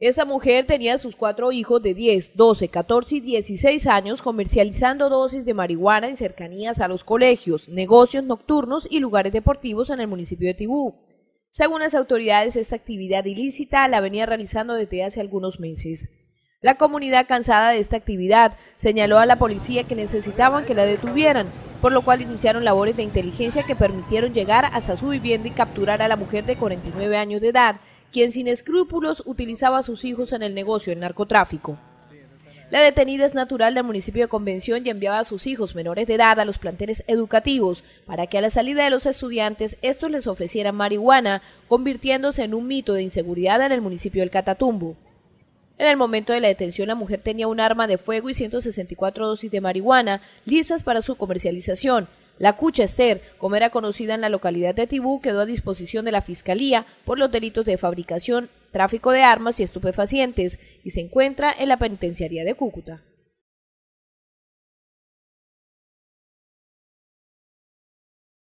Esta mujer tenía a sus cuatro hijos de 10, 12, 14 y 16 años comercializando dosis de marihuana en cercanías a los colegios, negocios nocturnos y lugares deportivos en el municipio de Tibú. Según las autoridades, esta actividad ilícita la venía realizando desde hace algunos meses. La comunidad cansada de esta actividad señaló a la policía que necesitaban que la detuvieran, por lo cual iniciaron labores de inteligencia que permitieron llegar hasta su vivienda y capturar a la mujer de 49 años de edad, quien sin escrúpulos utilizaba a sus hijos en el negocio del narcotráfico. La detenida es natural del municipio de Convención y enviaba a sus hijos menores de edad a los planteles educativos para que a la salida de los estudiantes estos les ofrecieran marihuana, convirtiéndose en un mito de inseguridad en el municipio del Catatumbo. En el momento de la detención, la mujer tenía un arma de fuego y 164 dosis de marihuana listas para su comercialización, la Cucha Esther, como era conocida en la localidad de Tibú, quedó a disposición de la Fiscalía por los delitos de fabricación, tráfico de armas y estupefacientes y se encuentra en la penitenciaría de Cúcuta.